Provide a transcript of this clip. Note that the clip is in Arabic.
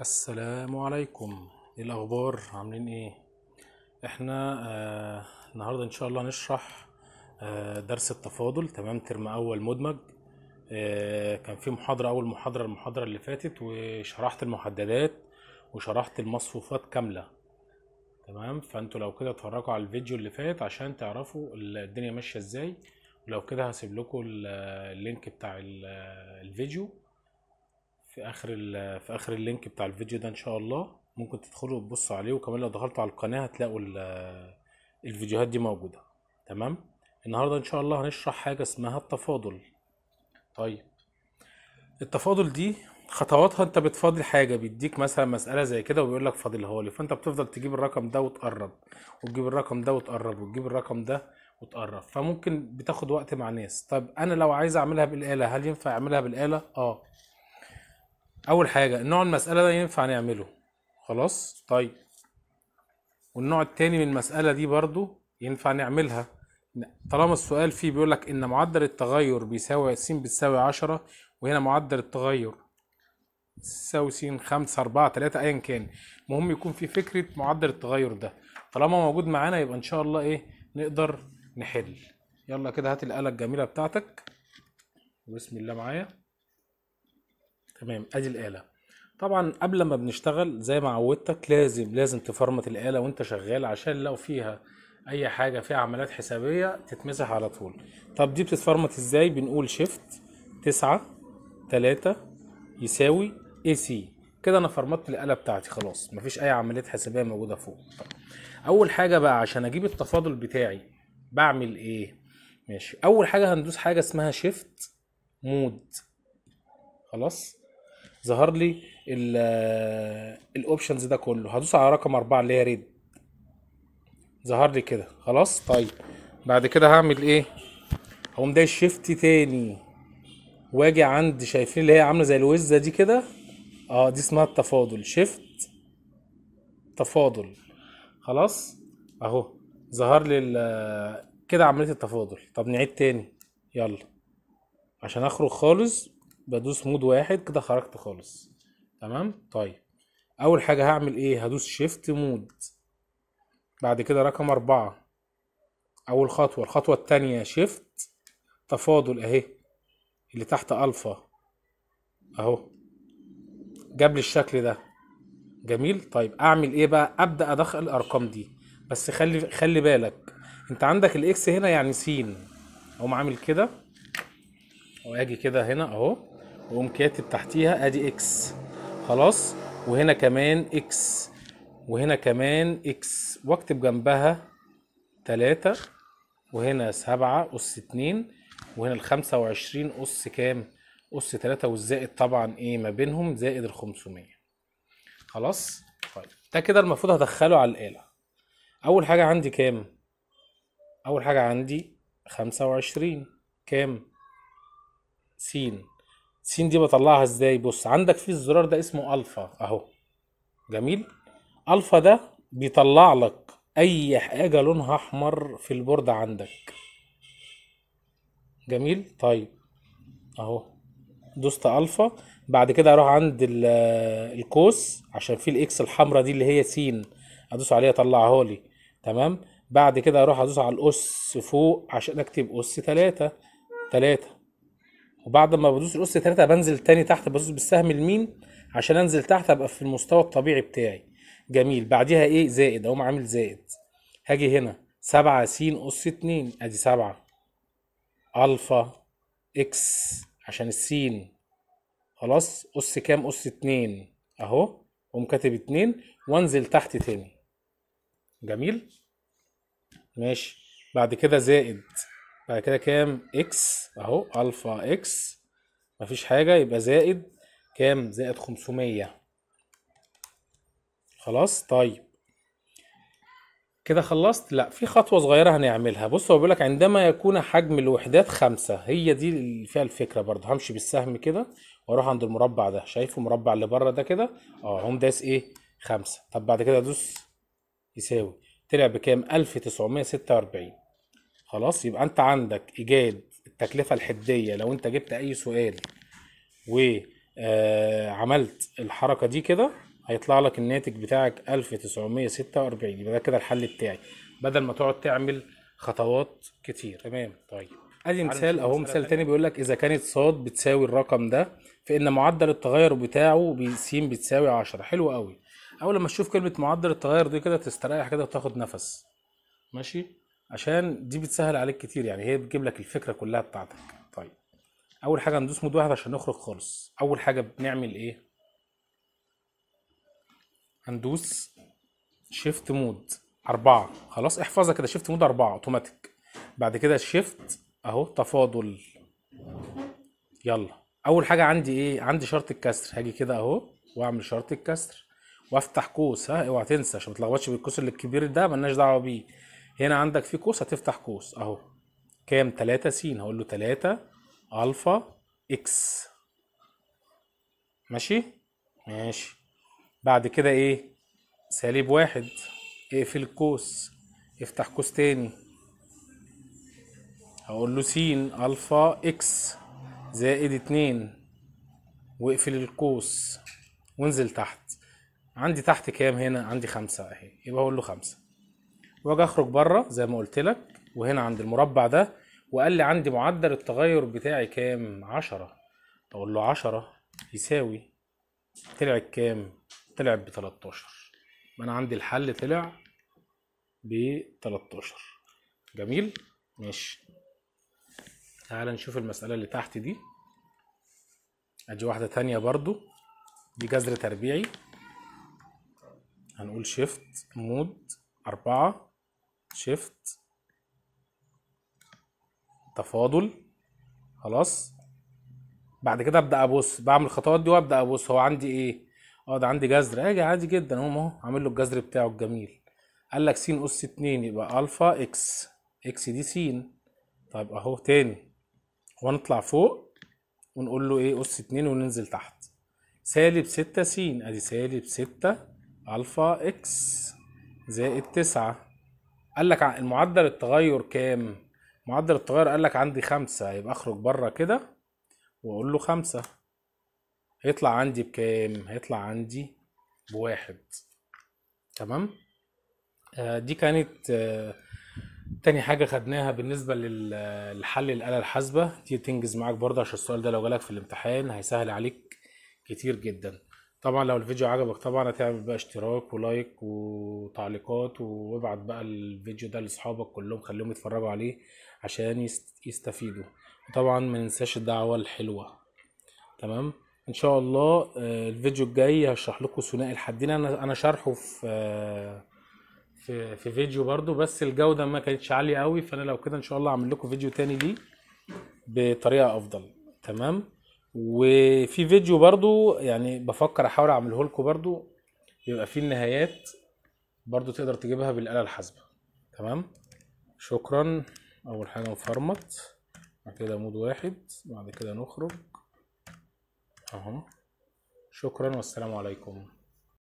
السلام عليكم ايه الاخبار عاملين ايه احنا آه النهارده ان شاء الله هنشرح آه درس التفاضل تمام ترم اول مدمج آه كان في محاضره اول محاضره المحاضره اللي فاتت وشرحت المحددات وشرحت المصفوفات كامله تمام فانتوا لو كده اتفرجوا على الفيديو اللي فات عشان تعرفوا الدنيا ماشيه ازاي ولو كده هسيب لكم اللينك بتاع الفيديو في اخر في اخر اللينك بتاع الفيديو ده ان شاء الله ممكن تدخلوا وتبصوا عليه وكمان لو دخلتوا على القناه هتلاقوا الفيديوهات دي موجوده تمام النهارده ان شاء الله هنشرح حاجه اسمها التفاضل طيب التفاضل دي خطواتها انت بتفاضل حاجه بيديك مثلا مساله زي كده وبيقول لك فاضلها لي فانت بتفضل تجيب الرقم ده وتقرب وتجيب الرقم ده وتقرب وتجيب الرقم ده وتقرب فممكن بتاخد وقت مع ناس طب انا لو عايز اعملها بالاله هل ينفع اعملها بالاله اه اول حاجه نوع المساله ده ينفع نعمله خلاص طيب والنوع التاني من المساله دي برضو ينفع نعملها طالما السؤال فيه بيقول لك ان معدل التغير بيساوي س بتساوي 10 وهنا معدل التغير تساوي س 5 4 3 ايا كان المهم يكون في فكره معدل التغير ده طالما موجود معانا يبقى ان شاء الله ايه نقدر نحل يلا كده هات الاله الجميله بتاعتك بسم الله معايا تمام ادي الاله طبعا قبل ما بنشتغل زي ما عودتك لازم لازم تفرمت الاله وانت شغال عشان لو فيها اي حاجه فيها عمليات حسابيه تتمسح على طول طب دي بتتفرمت ازاي بنقول شيفت تسعة تلاتة يساوي اي سي كده انا فرمت الاله بتاعتي خلاص مفيش اي عمليات حسابيه موجوده فوق طب. اول حاجه بقى عشان اجيب التفاضل بتاعي بعمل ايه ماشي اول حاجه هندوس حاجه اسمها شيفت مود خلاص ظهر لي الاوبشنز ده كله هدوس على رقم أربعة اللي هي ريد ظهر لي كده خلاص طيب بعد كده هعمل ايه هقوم دايس شيفت تاني واجي عند شايفين اللي هي عامله زي الوزه دي كده اه دي اسمها التفاضل شيفت تفاضل خلاص اهو ظهر لي كده عمليه التفاضل طب نعيد تاني يلا عشان اخرج خالص بدوس مود واحد كده خرجت خالص تمام طيب اول حاجه هعمل ايه هدوس شيفت مود بعد كده رقم أربعة أول خطوة الخطوة التانية شيفت تفاضل أهي اللي تحت ألفا أهو جاب لي الشكل ده جميل طيب أعمل إيه بقى أبدأ أدخل الأرقام دي بس خلي خلي بالك أنت عندك الإكس هنا يعني س أقوم عامل كده وأجي كده هنا أهو واقوم كاتب تحتيها ادي اكس خلاص وهنا كمان اكس وهنا كمان اكس واكتب جنبها تلاتة وهنا سبعة أس اتنين وهنا الخمسة وعشرين أس كام أس تلاتة والزائد طبعا ايه ما بينهم زائد الخمسمية خلاص طيب ده كده المفروض هدخله على الآلة أول حاجة عندي كام أول حاجة عندي خمسة وعشرين كام سين س دي بطلعها ازاي بص عندك في الزرار ده اسمه الفا اهو جميل الفا ده بيطلع لك اي حاجه لونها احمر في البورد عندك جميل طيب اهو دوست الفا بعد كده اروح عند آه، القوس عشان في الاكس الحمراء دي اللي هي س ادوس عليها طلعها لي تمام بعد كده اروح ادوس على الاس فوق عشان اكتب اس 3 3 وبعد ما بدوس الاس 3 بنزل تاني تحت بدوس بالسهم اليمين عشان انزل تحت ابقى في المستوى الطبيعي بتاعي جميل بعديها ايه زائد اقوم عامل زائد هاجي هنا 7 س اس 2 ادي 7 الفا اكس عشان السين خلاص اس كام اس 2 اهو اقوم كاتب 2 وانزل تحت تاني جميل ماشي بعد كده زائد بعد كده كام اكس اهو الفا اكس مفيش حاجه يبقى زائد كام زائد 500 خلاص طيب كده خلصت لا في خطوه صغيره هنعملها بص هو بيقول لك عندما يكون حجم الوحدات خمسة هي دي اللي فيها الفكره برضه همشي بالسهم كده واروح عند المربع ده شايفه المربع اللي بره ده كده اه هقوم داس ايه خمسة طب بعد كده ادوس يساوي طلع بكام 1946 خلاص يبقى انت عندك ايجاد التكلفه الحديه لو انت جبت اي سؤال وعملت آه، الحركه دي كده هيطلع لك الناتج بتاعك 1946 يبقى ده كده الحل بتاعي بدل ما تقعد تعمل خطوات كتير تمام طيب ادي مثال اهو مثال تاني بيقول لك اذا كانت ص بتساوي الرقم ده فان معدل التغير بتاعه س بتساوي 10 حلو قوي اول لما تشوف كلمه معدل التغير دي كده تستريح كده وتاخد نفس ماشي عشان دي بتسهل عليك كتير يعني هي بتجيب لك الفكره كلها بتاعتك طيب اول حاجه هندوس مود واحد عشان نخرج خالص اول حاجه بنعمل ايه هندوس شيفت مود أربعة خلاص احفظها كده شيفت مود أربعة أوتوماتيك بعد كده شيفت أهو تفاضل يلا أول حاجة عندي إيه عندي شرط الكسر هاجي كده أهو وأعمل شرط الكسر وأفتح قوس ها أوعى تنسى عشان متلخبطش بالقوس الكبير ده ملناش دعوة بيه هنا عندك في قوس هتفتح قوس اهو كام 3 س هقول له 3 الفا اكس ماشي ماشي بعد كده ايه سالب واحد اقفل القوس افتح قوس تاني هقول له س الفا اكس زائد اتنين واقفل القوس وانزل تحت عندي تحت كام هنا عندي خمسة اهي يبقى هقول له خمسة واجي اخرج بره زي ما قلت لك وهنا عند المربع ده وقال لي عندي معدل التغير بتاعي كام 10 اقول له 10 يساوي طلع كام طلع ب 13 ما انا عندي الحل طلع ب 13 جميل ماشي تعال نشوف المسألة اللي تحت دي ادي واحدة تانية برضو دي جذر تربيعي هنقول شيفت مود 4 شيفت تفاضل خلاص بعد كده ابدا ابص بعمل الخطوات دي وابدا ابص هو عندي ايه اه ده عندي جذر اجي عادي جدا اهو اهو عامل له الجذر بتاعه الجميل قال لك س اس 2 يبقى الفا اكس اكس دي س طيب اهو تاني ونطلع فوق ونقول له ايه اس 2 وننزل تحت سالب 6 س ادي سالب 6 الفا اكس زائد 9 قال لك المعدل التغير كام معدل التغير قال لك عندي خمسة يبقى اخرج بره كده واقول له خمسة هيطلع عندي بكام هيطلع عندي بواحد تمام آه دي كانت آه تاني حاجة خدناها بالنسبة للحل الآلة الحاسبة دي تنجز معاك برضه عشان السؤال ده لو جالك في الامتحان هيسهل عليك كتير جدا طبعا لو الفيديو عجبك طبعا هتعمل بقى اشتراك ولايك وتعليقات وابعت بقى الفيديو ده لاصحابك كلهم خليهم يتفرجوا عليه عشان يستفيدوا وطبعا ما ننساش الدعوه الحلوه تمام ان شاء الله آه، الفيديو الجاي هشرح لكم ثنائي الحدين انا انا شارحه في آه، في في فيديو برضو بس الجوده ما كانتش عاليه قوي فانا لو كده ان شاء الله اعمل لكم فيديو تاني ليه بطريقه افضل تمام وفي فيديو برضو يعني بفكر احاول اعمله لكم برضو يبقى فيه النهايات برضو تقدر تجيبها بالآلة الحاسبة تمام شكرا اول حاجة نفرمت بعد كده مود واحد بعد كده نخرج اهو شكرا والسلام عليكم